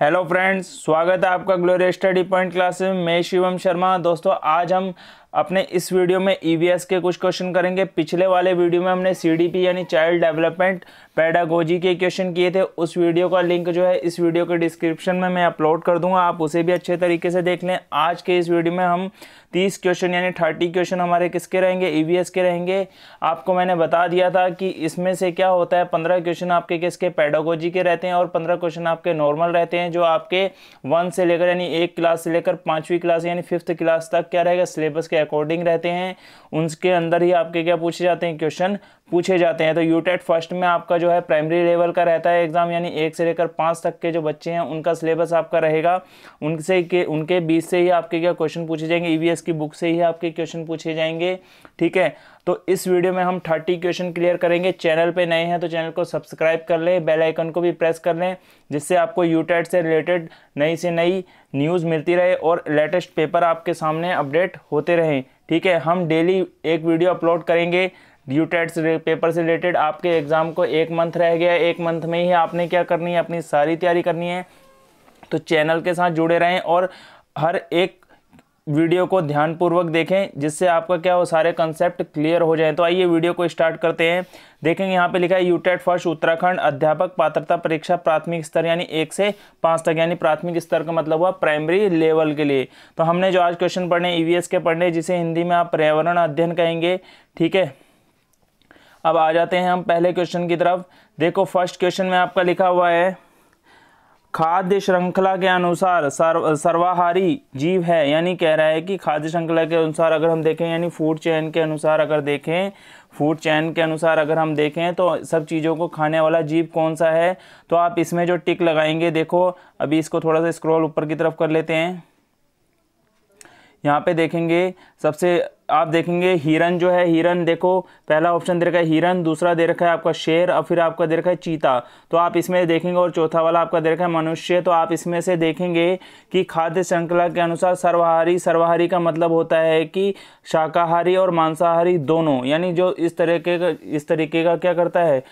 hello friends स्वागत है आपका ग्लोरी स्टडी पॉइंट क्लास में मैं शिवम शर्मा दोस्तों आज हम अपने इस वीडियो में ईवीएस e के कुछ क्वेश्चन करेंगे पिछले वाले वीडियो में हमने सीडीपी यानी चाइल्ड डेवलपमेंट पैडागोजी के क्वेश्चन किए थे उस वीडियो का लिंक जो है इस वीडियो के डिस्क्रिप्शन में मैं अपलोड कर दूंगा आप उसे भी अच्छे तरीके से देख लें आज के इस वीडियो में हम तीस क्वेश्चन यानी थर्टी क्वेश्चन हमारे किसके रहेंगे ई e के रहेंगे आपको मैंने बता दिया था कि इसमें से क्या होता है पंद्रह क्वेश्चन आपके किसके पैडागोजी के रहते हैं और पंद्रह क्वेश्चन आपके नॉर्मल रहते हैं जो आपके वन से लेकर यानी एक क्लास से लेकर पाँचवीं क्लास यानी फिफ्थ क्लास तक क्या रहेगा सिलेबस के अकॉर्डिंग रहते हैं उनके अंदर ही आपके क्या पूछे जाते हैं क्वेश्चन पूछे जाते हैं तो यूटेट फर्स्ट e में आपका जो है प्राइमरी लेवल का रहता है एग्ज़ाम यानी एक से लेकर पाँच तक के जो बच्चे हैं उनका सिलेबस आपका रहेगा उनसे के उनके बीच से ही आपके क्या क्वेश्चन पूछे जाएंगे ई e की बुक से ही आपके क्वेश्चन पूछे जाएंगे ठीक है तो इस वीडियो में हम थर्टी क्वेश्चन क्लियर करेंगे चैनल पे नए हैं तो चैनल को सब्सक्राइब कर लें बेल आइकन को भी प्रेस कर लें जिससे आपको यूटेट e से रिलेटेड नई से नई न्यूज़ मिलती रहे और लेटेस्ट पेपर आपके सामने अपडेट होते रहें ठीक है हम डेली एक वीडियो अपलोड करेंगे यूटेट e पेपर से रिलेटेड आपके एग्ज़ाम को एक मंथ रह गया एक मंथ में ही आपने क्या करनी है अपनी सारी तैयारी करनी है तो चैनल के साथ जुड़े रहें और हर एक वीडियो को ध्यानपूर्वक देखें जिससे आपका क्या वो सारे कंसेप्ट क्लियर हो जाए तो आइए वीडियो को स्टार्ट करते हैं देखेंगे यहाँ पे लिखा है यूटेट फर्स्ट e उत्तराखंड अध्यापक पात्रता परीक्षा प्राथमिक स्तर यानी एक से पाँच तक यानी प्राथमिक स्तर का मतलब हुआ प्राइमरी लेवल के लिए तो हमने जो आज क्वेश्चन पढ़े ईवीएस के पढ़ने जिसे हिंदी में आप पर्यावरण अध्ययन कहेंगे ठीक है अब आ जाते हैं हम पहले क्वेश्चन की तरफ देखो फर्स्ट क्वेश्चन में आपका लिखा हुआ है खाद्य श्रृंखला के अनुसार सर्व सर्वाहारी जीव है यानी कह रहा है कि खाद्य श्रृंखला के अनुसार अगर हम देखें यानी फूड चैन के अनुसार अगर देखें फूड चैन के अनुसार अगर हम देखें तो सब चीज़ों को खाने वाला जीव कौन सा है तो आप इसमें जो टिक लगाएंगे देखो अभी इसको थोड़ा सा स्क्रॉल ऊपर की तरफ कर लेते हैं यहाँ पे देखेंगे सबसे आप देखेंगे हिरन जो है हिरन देखो पहला ऑप्शन दे रखा है हिरन दूसरा दे रखा है आपका शेर और फिर आपका दे रखा है चीता तो आप इसमें देखेंगे और चौथा वाला आपका दे रखा है मनुष्य तो आप इसमें से देखेंगे कि खाद्य श्रृंखला के अनुसार सर्वाहारी सर्वाहारी का मतलब होता है कि शाकाहारी और मांसाहारी दोनों यानी जो इस तरीके का इस तरीके का क्या करता है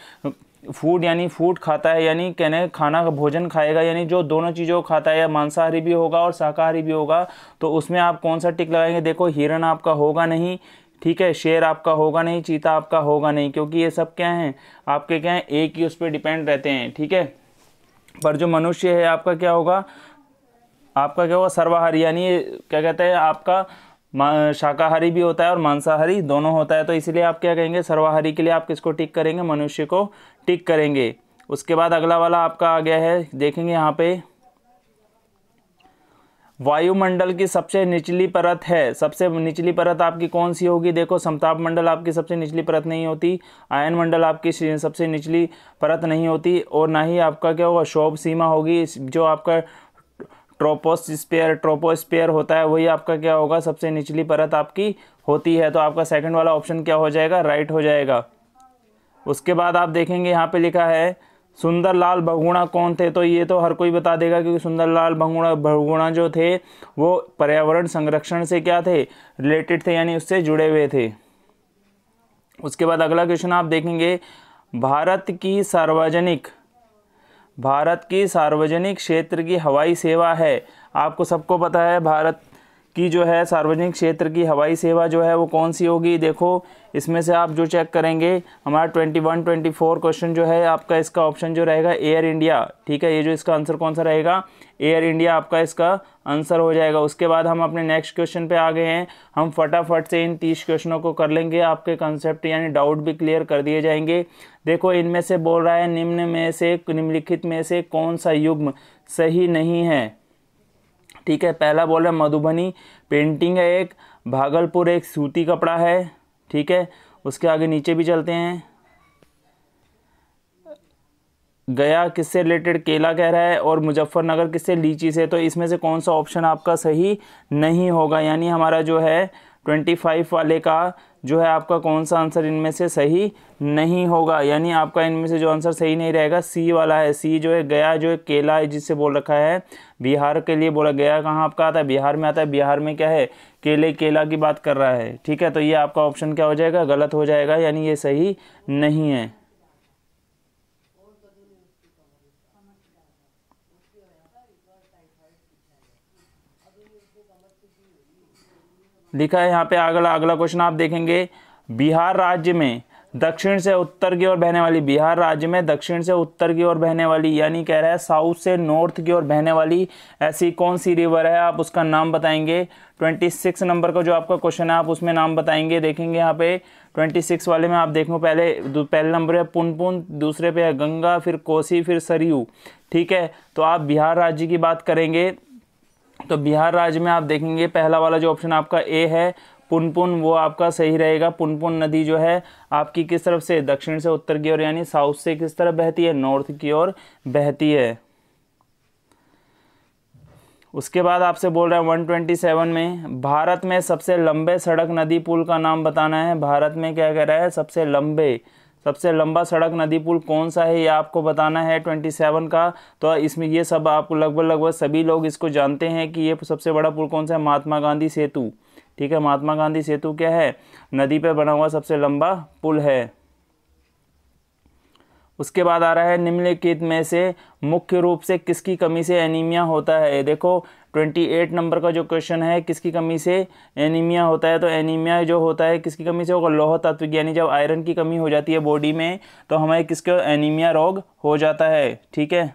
फूड यानी फूड खाता है यानी कहने खाना भोजन खाएगा यानी जो दोनों चीज़ों को खाता है या मांसाहारी भी होगा और शाकाहारी भी होगा तो उसमें आप कौन सा टिक लगाएंगे देखो हिरण आपका होगा नहीं ठीक है शेर आपका होगा नहीं चीता आपका होगा नहीं क्योंकि ये सब क्या हैं आपके क्या हैं एक ही उस पर डिपेंड रहते हैं ठीक है पर जो मनुष्य है आपका क्या होगा आपका क्या होगा सर्वाहारी यानी क्या कहते हैं आपका शाकाहारी भी होता है और मांसाहारी दोनों होता है तो इसलिए आप क्या कहेंगे सर्वाहारी के लिए आप किसको टिक करेंगे मनुष्य को टिक करेंगे उसके बाद अगला वाला आपका आ गया है देखेंगे यहाँ पे वायुमंडल की सबसे निचली परत है सबसे निचली परत आपकी कौन सी होगी देखो समताप मंडल आपकी सबसे निचली परत नहीं होती आयन मंडल आपकी सबसे निचली परत नहीं होती और ना ही आपका क्या होगा शोभ सीमा होगी जो आपका ट्रोपोस्पेयर ट्रोपोस्पेयर होता है वही आपका क्या होगा सबसे निचली परत आपकी होती है तो आपका सेकंड वाला ऑप्शन क्या हो जाएगा राइट हो जाएगा उसके बाद आप देखेंगे यहाँ पे लिखा है सुंदरलाल भगुणा कौन थे तो ये तो हर कोई बता देगा क्योंकि सुंदरलाल भगुणा भगुणा जो थे वो पर्यावरण संरक्षण से क्या थे रिलेटेड थे यानी उससे जुड़े हुए थे उसके बाद अगला क्वेश्चन आप देखेंगे भारत की सार्वजनिक भारत की सार्वजनिक क्षेत्र की हवाई सेवा है आपको सबको पता है भारत की जो है सार्वजनिक क्षेत्र की हवाई सेवा जो है वो कौन सी होगी देखो इसमें से आप जो चेक करेंगे हमारा 21 24 क्वेश्चन जो है आपका इसका ऑप्शन जो रहेगा एयर इंडिया ठीक है ये जो इसका आंसर कौन सा रहेगा एयर इंडिया आपका इसका आंसर हो जाएगा उसके बाद हम अपने नेक्स्ट क्वेश्चन पे आ गए हैं हम फटाफट से इन तीस क्वेश्चनों को कर लेंगे आपके कंसेप्ट यानी डाउट भी क्लियर कर दिए जाएंगे देखो इनमें से बोल रहा है निम्न में से निम्नलिखित में से कौन सा युग्म सही नहीं है ठीक है पहला बोल रहे हैं मधुबनी पेंटिंग है एक भागलपुर एक सूती कपड़ा है ठीक है उसके आगे नीचे भी चलते हैं गया किससे रिलेटेड केला कह रहा है और मुजफ्फरनगर किससे लीची से तो इसमें से कौन सा ऑप्शन आपका सही नहीं होगा यानी हमारा जो है ट्वेंटी फाइव वाले का जो है आपका कौन सा आंसर इनमें से सही नहीं होगा यानी आपका इनमें से जो आंसर सही नहीं रहेगा सी वाला है सी जो है गया जो है केला है जिससे बोल रखा है बिहार के लिए बोला गया कहाँ आपका आता है बिहार में आता है बिहार में क्या है केले केला की बात कर रहा है ठीक है तो ये आपका ऑप्शन क्या हो जाएगा गलत हो जाएगा यानी ये सही नहीं है लिखा है यहाँ पे अगला अगला क्वेश्चन आप देखेंगे बिहार राज्य में दक्षिण से उत्तर की ओर बहने वाली बिहार राज्य में दक्षिण से उत्तर की ओर बहने वाली यानी कह रहा है साउथ से नॉर्थ की ओर बहने वाली ऐसी कौन सी रिवर है आप उसका नाम बताएंगे 26 नंबर का जो आपका क्वेश्चन है आप उसमें नाम बताएंगे देखेंगे यहाँ पे 26 वाले में आप देखो पहले पहले नंबर है पुनपुन दूसरे पे है गंगा फिर कोसी फिर सरयू ठीक है तो आप बिहार राज्य की बात करेंगे तो बिहार राज्य में आप देखेंगे पहला वाला जो ऑप्शन आपका ए है पुनपुन वो आपका सही रहेगा पुनपुन नदी जो है आपकी किस तरफ से दक्षिण से उत्तर की ओर यानी साउथ से किस तरफ बहती है नॉर्थ की ओर बहती है उसके बाद आपसे बोल रहे हैं 127 में भारत में सबसे लंबे सड़क नदी पुल का नाम बताना है भारत में क्या कह रहा है सबसे लंबे सबसे लंबा सड़क नदी पुल कौन सा है ये आपको बताना है 27 का तो इसमें ये सब आपको लगभग लगभग सभी लोग इसको जानते हैं कि ये सबसे बड़ा पुल कौन सा है महात्मा गांधी सेतु ठीक है महात्मा गांधी सेतु क्या है नदी पर बना हुआ सबसे लंबा पुल है उसके बाद आ रहा है निम्नलिखित में से मुख्य रूप से किसकी कमी से एनीमिया होता है देखो 28 नंबर का जो क्वेश्चन है किसकी कमी से एनीमिया होता है तो एनीमिया जो होता है किसकी कमी से होगा लोह तत्व यानी जब आयरन की कमी हो जाती है बॉडी में तो हमारे किसके एनीमिया रोग हो जाता है ठीक है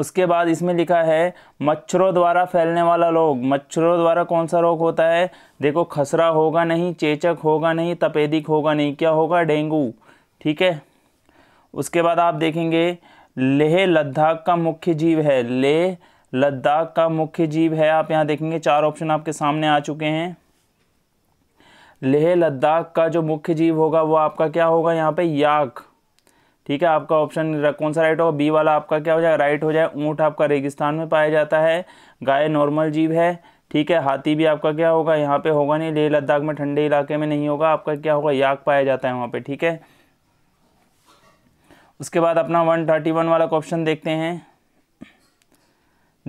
उसके बाद इसमें लिखा है मच्छरों द्वारा फैलने वाला रोग मच्छरों द्वारा कौन सा रोग होता है देखो खसरा होगा नहीं चेचक होगा नहीं तपेदिक होगा नहीं क्या होगा डेंगू ठीक है उसके बाद आप देखेंगे लेह लद्दाख का मुख्य जीव है लेह लद्दाख का मुख्य जीव है आप यहाँ देखेंगे चार ऑप्शन आपके सामने आ चुके हैं लेह लद्दाख का जो मुख्य जीव होगा वो आपका क्या होगा यहाँ पे याक ठीक है आपका ऑप्शन कौन सा राइट होगा बी वाला आपका क्या हो जाएगा राइट हो जाए ऊँट आपका रेगिस्तान में पाया जाता है गाय नॉर्मल जीव है ठीक है हाथी भी आपका क्या होगा यहाँ पे होगा नहीं लेह लद्दाख में ठंडे इलाके में नहीं होगा आपका क्या होगा याक पाया जाता है वहाँ पे ठीक है उसके बाद अपना वन थर्टी वन वाला क्वेश्चन देखते हैं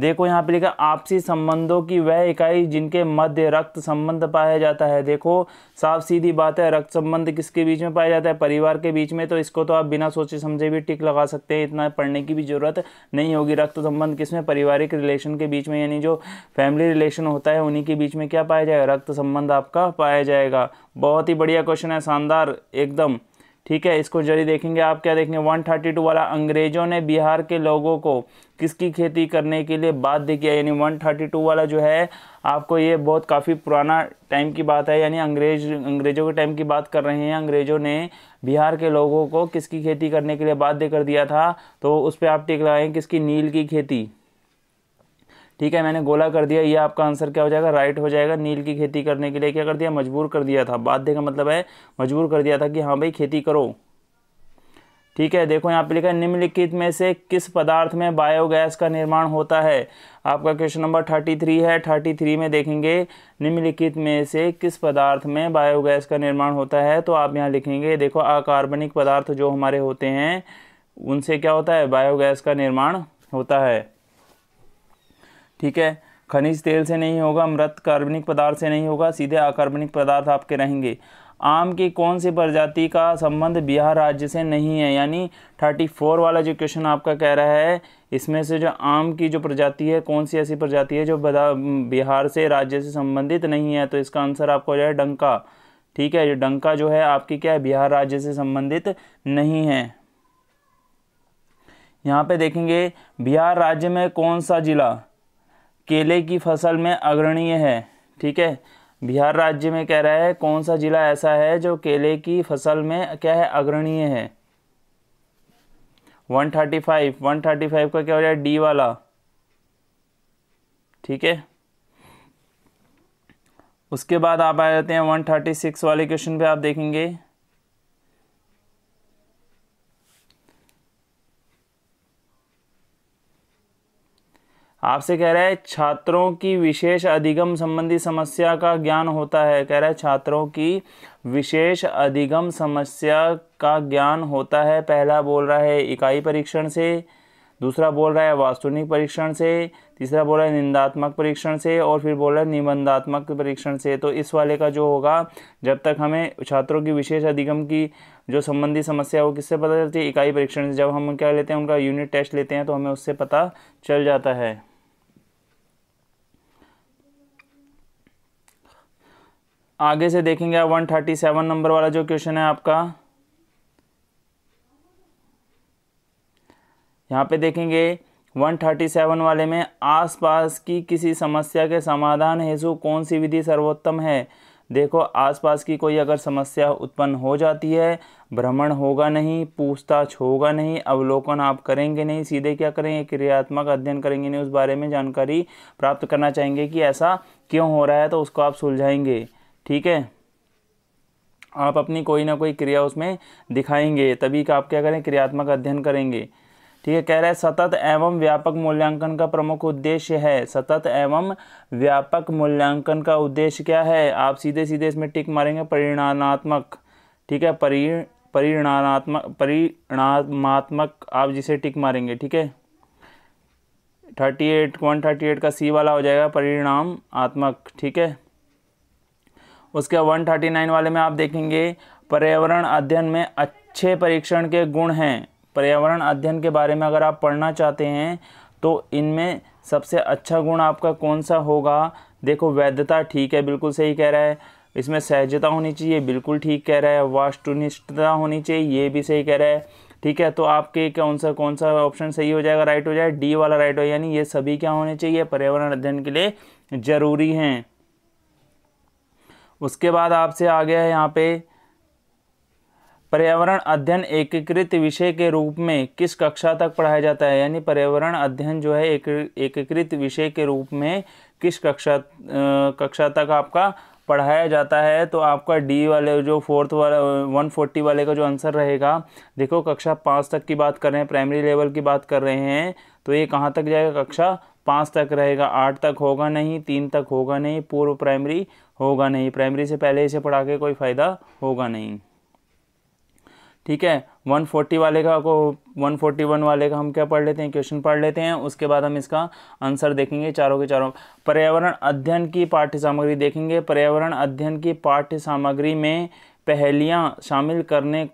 देखो यहाँ पे लिखा आपसी संबंधों की वह इकाई जिनके मध्य रक्त संबंध पाया जाता है देखो साफ सीधी बात है रक्त संबंध किसके बीच में पाया जाता है परिवार के बीच में तो इसको तो आप बिना सोचे समझे भी टिक लगा सकते हैं इतना पढ़ने की भी ज़रूरत नहीं होगी रक्त संबंध किस में पारिवारिक रिलेशन के बीच में यानी जो फैमिली रिलेशन होता है उन्हीं के बीच में क्या पाया जाएगा रक्त संबंध आपका पाया जाएगा बहुत ही बढ़िया क्वेश्चन है शानदार एकदम ठीक है इसको जरिए देखेंगे आप क्या देखेंगे 132 वाला अंग्रेज़ों ने बिहार के लोगों को किसकी खेती करने के लिए बाध्य किया यानी 132 वाला जो है आपको ये बहुत काफ़ी पुराना टाइम की बात है यानी अंग्रेज अंग्रेज़ों के टाइम की बात कर रहे हैं अंग्रेज़ों ने बिहार के लोगों को किसकी खेती करने के लिए बाध्य कर दिया था तो उस पर आप टिक लगाएँ किसकी नील की खेती ठीक है मैंने गोला कर दिया ये आपका आंसर क्या हो जाएगा राइट हो जाएगा नील की खेती करने के लिए क्या कर दिया मजबूर कर दिया था बाध्य का मतलब है मजबूर कर दिया था कि हाँ भाई खेती करो ठीक है देखो यहाँ पे लिखा है निम्नलिखित में से किस पदार्थ में बायोगैस का निर्माण होता है आपका क्वेश्चन नंबर थर्टी थ्री है थर्टी थ्री में देखेंगे निम्नलिखित में से किस पदार्थ में बायोगैस का निर्माण होता है तो आप यहाँ लिखेंगे देखो अकार्बनिक पदार्थ जो हमारे होते हैं उनसे क्या होता है बायोगैस का निर्माण होता है ठीक है खनिज तेल से नहीं होगा मृत कार्बनिक पदार्थ से नहीं होगा सीधे अकार्बनिक पदार्थ आपके रहेंगे आम की कौन सी प्रजाति का संबंध बिहार राज्य से नहीं है यानी थर्टी फोर वाला जो क्वेश्चन आपका कह रहा है इसमें से जो आम की जो प्रजाति है कौन सी ऐसी प्रजाति है जो बिहार से राज्य से संबंधित नहीं है तो इसका आंसर आपको हो जाए डंका ठीक है ये डंका जो है आपकी क्या है बिहार राज्य से संबंधित नहीं है यहाँ पे देखेंगे बिहार राज्य में कौन सा जिला केले की फसल में अग्रणीय है ठीक है बिहार राज्य में कह रहा है कौन सा जिला ऐसा है जो केले की फसल में क्या है अग्रणीय है 135 135 का क्या हो जाए डी वाला ठीक है उसके बाद आप आ जाते हैं 136 वाले क्वेश्चन पे आप देखेंगे आपसे कह रहा है छात्रों की विशेष अधिगम संबंधी समस्या का ज्ञान होता है कह रहा है छात्रों की विशेष अधिगम समस्या का ज्ञान होता है पहला बोल रहा है इकाई परीक्षण से दूसरा बोल रहा है वास्तुनिक परीक्षण से तीसरा बोल रहा है निंदात्मक परीक्षण से और फिर बोल रहा है निबंधात्मक परीक्षण से तो इस वाले का जो होगा जब तक हमें छात्रों की विशेष अधिगम की जो संबंधी समस्या वो किससे पता चलती है इकाई परीक्षण से जब हम क्या लेते हैं उनका यूनिट टेस्ट लेते हैं तो हमें उससे पता चल जाता है आगे से देखेंगे आप वन थर्टी सेवन नंबर वाला जो क्वेश्चन है आपका यहाँ पे देखेंगे वन थर्टी सेवन वाले में आसपास की किसी समस्या के समाधान हेतु कौन सी विधि सर्वोत्तम है देखो आसपास की कोई अगर समस्या उत्पन्न हो जाती है भ्रमण होगा नहीं पूछताछ होगा नहीं अवलोकन आप करेंगे नहीं सीधे क्या करेंगे क्रियात्मक अध्ययन करेंगे नहीं उस बारे में जानकारी प्राप्त करना चाहेंगे कि ऐसा क्यों हो रहा है तो उसको आप सुलझाएंगे ठीक है आप अपनी कोई ना कोई क्रिया उसमें दिखाएंगे तभी का आप क्या करें क्रियात्मक अध्ययन करेंगे ठीक है कह रहा है सतत एवं व्यापक मूल्यांकन का प्रमुख उद्देश्य है सतत एवं व्यापक मूल्यांकन का उद्देश्य क्या है आप सीधे सीधे इसमें टिक मारेंगे परिणामात्मक ठीक है परि परिणामात्मक परिणामात्मक आप जिसे टिक मारेंगे ठीक है thirty eight one thirty eight का सी वाला हो जाएगा परिणाम आत्मक ठीक है उसके 139 वाले में आप देखेंगे पर्यावरण अध्ययन में अच्छे परीक्षण के गुण हैं पर्यावरण अध्ययन के बारे में अगर आप पढ़ना चाहते हैं तो इनमें सबसे अच्छा गुण आपका कौन सा होगा देखो वैधता ठीक है बिल्कुल सही कह रहा है इसमें सहजता होनी चाहिए बिल्कुल ठीक कह रहा है वास्तुनिष्ठता होनी चाहिए ये भी सही कह रहा है ठीक है तो आपके कौन सा कौन सा ऑप्शन सही हो जाएगा राइट हो जाए डी वाला राइट हो यानी ये सभी क्या होने चाहिए पर्यावरण अध्ययन के लिए ज़रूरी हैं उसके बाद आपसे आ गया है यहाँ पे पर्यावरण अध्ययन एकीकृत विषय के रूप में किस कक्षा तक पढ़ाया जाता है यानी पर्यावरण अध्ययन जो है एक एकीकृत विषय के रूप में किस कक्षा कक्षा तक आपका पढ़ाया जाता है तो आपका डी वाले जो फोर्थ वाला वन फोर्टी वाले का जो आंसर रहेगा देखो कक्षा पाँच तक की बात कर रहे हैं प्राइमरी लेवल की बात कर रहे हैं तो ये कहाँ तक जाएगा कक्षा पाँच तक रहेगा आठ तक होगा नहीं तीन तक होगा नहीं पूर्व प्राइमरी होगा नहीं प्राइमरी से पहले इसे पढ़ा के कोई फ़ायदा होगा नहीं ठीक है 140 वाले का को 141 वाले का हम क्या पढ़ लेते हैं क्वेश्चन पढ़ लेते हैं उसके बाद हम इसका आंसर देखेंगे चारों के चारों पर्यावरण अध्ययन की पाठ्य सामग्री देखेंगे पर्यावरण अध्ययन की पाठ्य सामग्री में पहलियाँ शामिल करने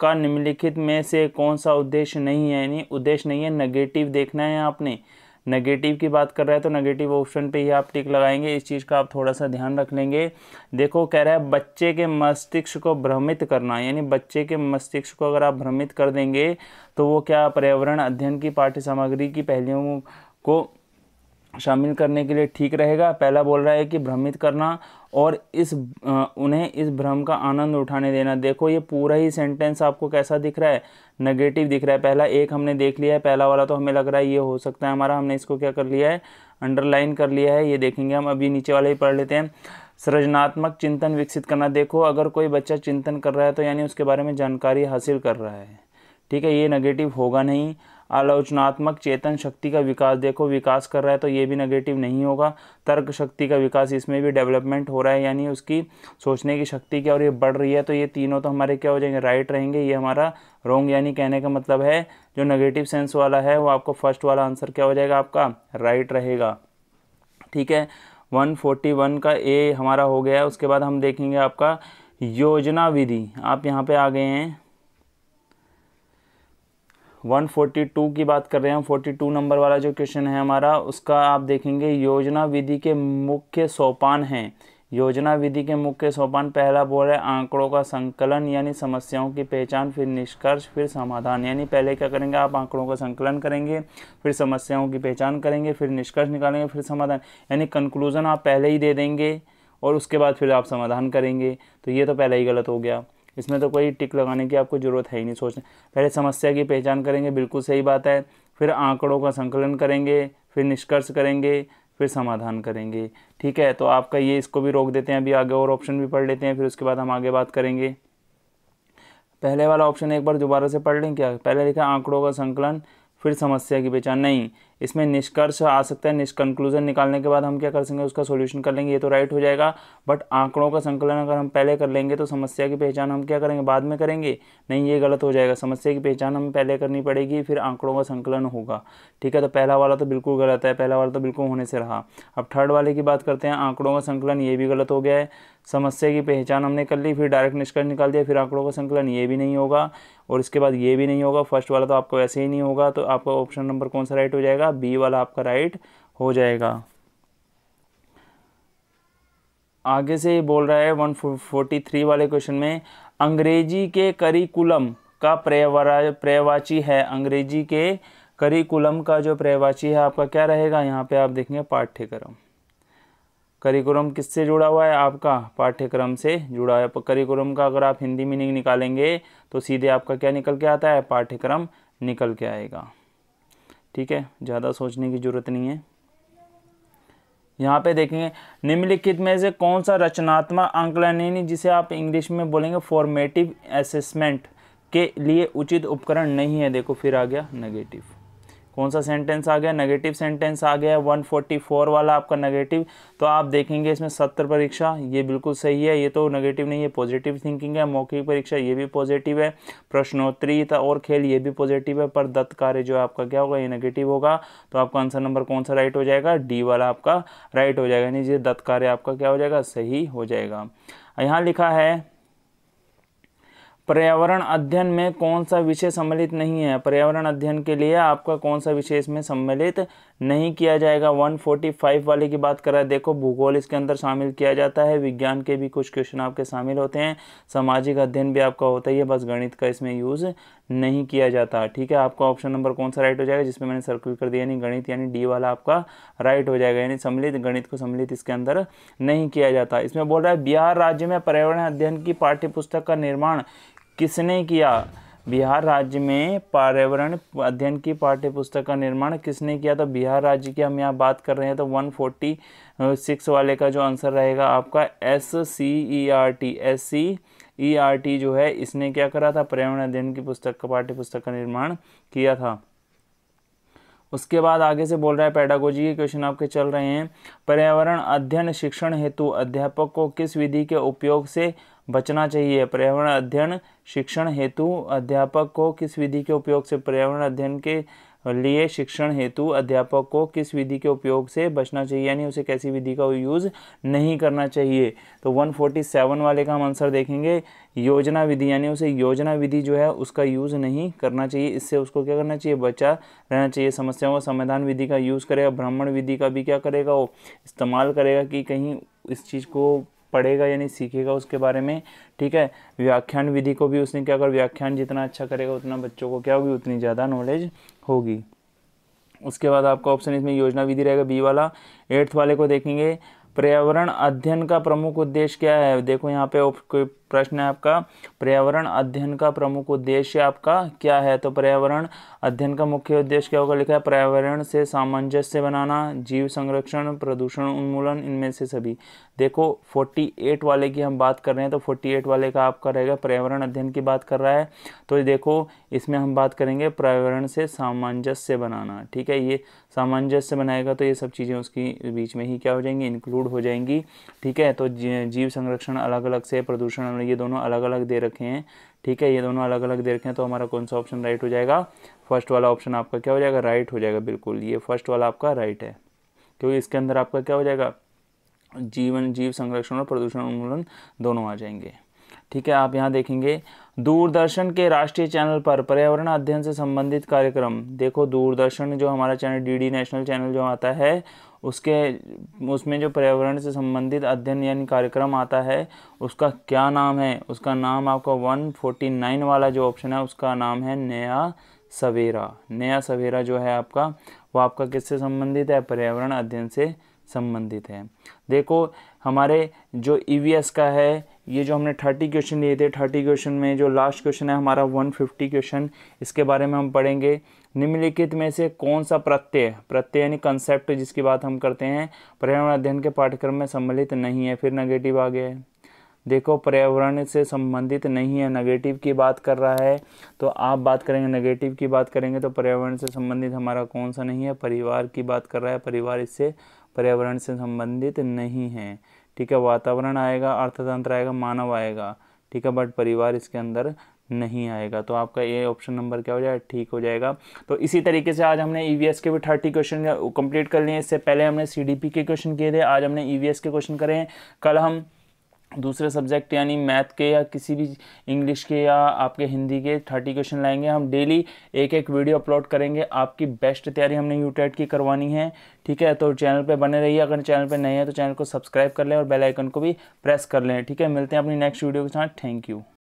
का निम्नलिखित में से कौन सा उद्देश्य नहीं है यानी उद्देश्य नहीं है नेगेटिव देखना है आपने नेगेटिव की बात कर रहा है तो नेगेटिव ऑप्शन पे ही आप टिक लगाएंगे इस चीज़ का आप थोड़ा सा ध्यान रख लेंगे देखो कह रहा है बच्चे के मस्तिष्क को भ्रमित करना यानी बच्चे के मस्तिष्क को अगर आप भ्रमित कर देंगे तो वो क्या पर्यावरण अध्ययन की पाठ्य सामग्री की पहलियों को शामिल करने के लिए ठीक रहेगा पहला बोल रहा है कि भ्रमित करना और इस उन्हें इस भ्रम का आनंद उठाने देना देखो ये पूरा ही सेंटेंस आपको कैसा दिख रहा है नेगेटिव दिख रहा है पहला एक हमने देख लिया है पहला वाला तो हमें लग रहा है ये हो सकता है हमारा हमने इसको क्या कर लिया है अंडरलाइन कर लिया है ये देखेंगे हम अभी नीचे वाले ही पढ़ लेते हैं सृजनात्मक चिंतन विकसित करना देखो अगर कोई बच्चा चिंतन कर रहा है तो यानी उसके बारे में जानकारी हासिल कर रहा है ठीक है ये नेगेटिव होगा नहीं आलोचनात्मक चेतन शक्ति का विकास देखो विकास कर रहा है तो ये भी नेगेटिव नहीं होगा तर्क शक्ति का विकास इसमें भी डेवलपमेंट हो रहा है यानी उसकी सोचने की शक्ति क्या और ये बढ़ रही है तो ये तीनों तो हमारे क्या हो जाएंगे राइट रहेंगे ये हमारा रॉन्ग यानी कहने का मतलब है जो नेगेटिव सेंस वाला है वो आपको फर्स्ट वाला आंसर क्या हो जाएगा आपका राइट रहेगा ठीक है 141 का ए हमारा हो गया उसके बाद हम देखेंगे आपका योजना विधि आप यहाँ पे आ गए हैं 142 की बात कर रहे हैं 42 नंबर वाला जो क्वेश्चन है हमारा उसका आप देखेंगे योजना विधि के मुख्य सोपान हैं योजना विधि के मुख्य सोपान पहला बोल है आंकड़ों का संकलन यानी समस्याओं की पहचान फिर निष्कर्ष फिर समाधान यानी पहले क्या करेंगे आप आंकड़ों का संकलन करेंगे फिर समस्याओं की पहचान करेंगे फिर निष्कर्ष निकालेंगे फिर समाधान यानी कंक्लूज़न आप पहले ही दे देंगे और उसके बाद फिर आप समाधान करेंगे तो ये तो पहले ही गलत हो गया इसमें तो कोई टिक लगाने की आपको ज़रूरत है ही नहीं सोचने पहले समस्या की पहचान करेंगे बिल्कुल सही बात है फिर आंकड़ों का संकलन करेंगे फिर निष्कर्ष करेंगे फिर समाधान करेंगे ठीक है तो आपका ये इसको भी रोक देते हैं अभी आगे और ऑप्शन भी पढ़ लेते हैं फिर उसके बाद हम आगे बात करेंगे पहले वाला ऑप्शन एक बार दोबारा से पढ़ लें क्या पहले लिखा आंकड़ों का संकलन फिर समस्या की पहचान नहीं इसमें निष्कर्ष आ सकता है निष्कंक्लूजन निकालने के बाद हम क्या कर सकेंगे उसका सोल्यूशन कर लेंगे ये तो राइट हो जाएगा बट आंकड़ों का संकलन अगर हम पहले कर लेंगे तो समस्या की पहचान हम क्या करेंगे बाद में करेंगे नहीं ये गलत हो जाएगा समस्या की पहचान हमें पहले करनी पड़ेगी फिर आंकड़ों का संकलन होगा ठीक है तो पहला वाला तो बिल्कुल गलत है पहला वाला तो बिल्कुल होने से रहा अब थर्ड वाले की बात करते हैं आंकड़ों का संकलन ये भी गलत हो गया है समस्या की पहचान हमने कर ली फिर डायरेक्ट निष्कर्ष निकाल दिया फिर आंकड़ों का संकलन ये भी नहीं होगा और इसके बाद ये भी नहीं होगा फर्स्ट वाला तो आपको वैसे ही नहीं होगा तो आपका ऑप्शन नंबर कौन सा राइट हो जाएगा बी वाला आपका राइट हो जाएगा आगे से बोल रहा है वन फोर्टी थ्री वाले क्वेश्चन में अंग्रेजी के करिकुलम का प्रयवाची है अंग्रेजी के करिकुलम का जो प्रयवाची है आपका क्या रहेगा यहाँ पे आप देखेंगे पाठ्यक्रम करिकुलम किससे जुड़ा हुआ है आपका पाठ्यक्रम से जुड़ा हुआ है करिकुलम का अगर आप हिंदी मीनिंग निकालेंगे तो सीधे आपका क्या निकल के आता है पाठ्यक्रम निकल के आएगा ठीक है ज़्यादा सोचने की ज़रूरत नहीं है यहाँ पे देखेंगे निम्नलिखित में से कौन सा रचनात्मक आंकलन यानी जिसे आप इंग्लिश में बोलेंगे फॉर्मेटिव असेसमेंट के लिए उचित उपकरण नहीं है देखो फिर आ गया नेगेटिव कौन सा सेंटेंस आ गया नेगेटिव सेंटेंस आ गया 144 वाला आपका नेगेटिव तो आप देखेंगे इसमें सत्र परीक्षा ये बिल्कुल सही है ये तो नेगेटिव नहीं है पॉजिटिव थिंकिंग है मौखिक परीक्षा ये भी पॉजिटिव है प्रश्नोत्तरी था और खेल ये भी पॉजिटिव है पर दत्त कार्य जो आपका क्या होगा ये नेगेटिव होगा तो आपका आंसर नंबर कौन सा राइट हो जाएगा डी वाला आपका राइट हो जाएगा यानी ये दत्त कार्य आपका क्या हो जाएगा सही हो जाएगा यहाँ लिखा है पर्यावरण अध्ययन में कौन सा विषय सम्मिलित नहीं है पर्यावरण अध्ययन के लिए आपका कौन सा विषय इसमें सम्मिलित नहीं किया जाएगा 145 वाले की बात कर रहा है देखो भूगोल इसके अंदर शामिल किया जाता है विज्ञान के भी कुछ क्वेश्चन आपके शामिल होते हैं सामाजिक अध्ययन भी आपका होता ही है बस गणित का इसमें यूज़ नहीं किया जाता ठीक है आपका ऑप्शन नंबर कौन सा राइट हो जाएगा जिसमें मैंने सर्कल कर दिया यानी गणित यानी डी वाला आपका राइट हो जाएगा यानी सम्मिलित गणित को सम्मिलित इसके अंदर नहीं किया जाता इसमें बोल रहा है बिहार राज्य में पर्यावरण अध्ययन की पाठ्य पुस्तक का निर्माण किसने किया बिहार राज्य में पर्यावरण अध्ययन की पाठ्य पुस्तक का निर्माण किसने किया था तो बिहार राज्य की हम यहाँ बात कर रहे हैं तो सिक्स वाले का जो आंसर रहेगा आपका S C E R T S C E R T जो है इसने क्या करा था पर्यावरण अध्ययन की पुस्तक का पाठ्य पुस्तक का निर्माण किया था उसके बाद आगे से बोल रहा है पैडागोजी के क्वेश्चन आपके चल रहे हैं पर्यावरण अध्ययन शिक्षण हेतु अध्यापक को किस विधि के उपयोग से बचना चाहिए पर्यावरण अध्ययन शिक्षण हेतु अध्यापक को किस विधि के उपयोग से पर्यावरण अध्ययन के लिए शिक्षण हेतु अध्यापक को किस विधि के उपयोग से बचना चाहिए यानी उसे कैसी विधि का यूज़ नहीं करना चाहिए तो 147 वाले का हम आंसर देखेंगे योजना विधि यानी उसे योजना विधि जो है उसका यूज़ नहीं करना चाहिए इससे उसको क्या करना चाहिए बचा रहना चाहिए समस्याओं का समाधान विधि का यूज़ करेगा ब्राह्मण विधि का भी क्या करेगा वो इस्तेमाल करेगा कि कहीं इस चीज़ को पढ़ेगा यानी सीखेगा उसके बारे में ठीक है व्याख्यान विधि को भी उसने क्या अगर व्याख्यान जितना अच्छा करेगा उतना बच्चों को क्या होगी उतनी ज़्यादा नॉलेज होगी उसके बाद आपका ऑप्शन इसमें योजना विधि रहेगा बी वाला एट्थ वाले को देखेंगे पर्यावरण अध्ययन का प्रमुख उद्देश्य क्या है देखो यहाँ पे कोई प्रश्न है आपका पर्यावरण अध्ययन का प्रमुख उद्देश्य आपका क्या है तो पर्यावरण अध्ययन का मुख्य उद्देश्य क्या होगा लिखा है पर्यावरण से सामंजस्य बनाना जीव संरक्षण प्रदूषण उन्मूलन इनमें से सभी देखो 48 वाले की हम बात कर रहे हैं तो 48 वाले का आपका रहेगा पर्यावरण अध्ययन की बात कर रहा है तो देखो इसमें हम बात करेंगे पर्यावरण से सामंजस्य बनाना ठीक है ये सामंजस्य बनाएगा तो ये सब चीज़ें उसकी बीच में ही क्या हो जाएंगी इंक्लूड हो जाएंगी ठीक है तो जीव संरक्षण अलग अलग से प्रदूषण ये दोनों अलग अलग दे रखे हैं ठीक है ये दोनों अलग अलग दे रखे हैं तो हमारा कौन सा ऑप्शन राइट हो जाएगा फर्स्ट वाला ऑप्शन आपका क्या हो जाएगा राइट हो जाएगा बिल्कुल ये फर्स्ट वाला आपका राइट है क्योंकि इसके अंदर आपका क्या हो जाएगा जीवन जीव संरक्षण और प्रदूषण उन्मूलन दोनों आ जाएंगे ठीक है आप यहाँ देखेंगे दूरदर्शन के राष्ट्रीय चैनल पर पर्यावरण अध्ययन से संबंधित कार्यक्रम देखो दूरदर्शन जो हमारा चैनल डीडी नेशनल चैनल जो आता है उसके उसमें जो पर्यावरण से संबंधित अध्ययन यानी कार्यक्रम आता है उसका क्या नाम है उसका नाम आपका 149 वाला जो ऑप्शन है उसका नाम है नया सवेरा नया सवेरा जो है आपका वो आपका किससे संबंधित है पर्यावरण अध्ययन से संबंधित है देखो हमारे जो ई e का है ये जो हमने थर्टी क्वेश्चन लिए थे थर्टी क्वेश्चन में जो लास्ट क्वेश्चन है हमारा वन फिफ्टी क्वेश्चन इसके बारे में हम पढ़ेंगे निम्नलिखित में से कौन सा प्रत्यय प्रत्यय यानी कंसेप्ट जिसकी बात हम करते हैं पर्यावरण अध्ययन के पाठ्यक्रम में सम्मिलित नहीं है फिर नेगेटिव आ गया है देखो पर्यावरण से संबंधित नहीं है नेगेटिव की बात कर रहा है तो आप बात करेंगे नेगेटिव की बात करेंगे तो पर्यावरण से संबंधित हमारा कौन सा नहीं है परिवार की बात कर रहा है परिवार इससे पर्यावरण से संबंधित नहीं है ठीक है वातावरण आएगा अर्थतंत्र आएगा मानव आएगा ठीक है बट परिवार इसके अंदर नहीं आएगा तो आपका ये ऑप्शन नंबर क्या हो जाएगा ठीक हो जाएगा तो इसी तरीके से आज हमने ई e के भी थर्टी क्वेश्चन कंप्लीट कर लिए इससे पहले हमने सी के क्वेश्चन किए थे आज हमने ई e के क्वेश्चन करें कल हम दूसरे सब्जेक्ट यानी मैथ के या किसी भी इंग्लिश के या आपके हिंदी के थर्टी क्वेश्चन लाएंगे हम डेली एक एक वीडियो अपलोड करेंगे आपकी बेस्ट तैयारी हमने यू की करवानी है ठीक है तो चैनल पे बने रहिए अगर चैनल पे नए हैं तो चैनल को सब्सक्राइब कर लें और बेल आइकन को भी प्रेस कर लें ठीक है मिलते हैं अपनी नेक्स्ट वीडियो के साथ थैंक यू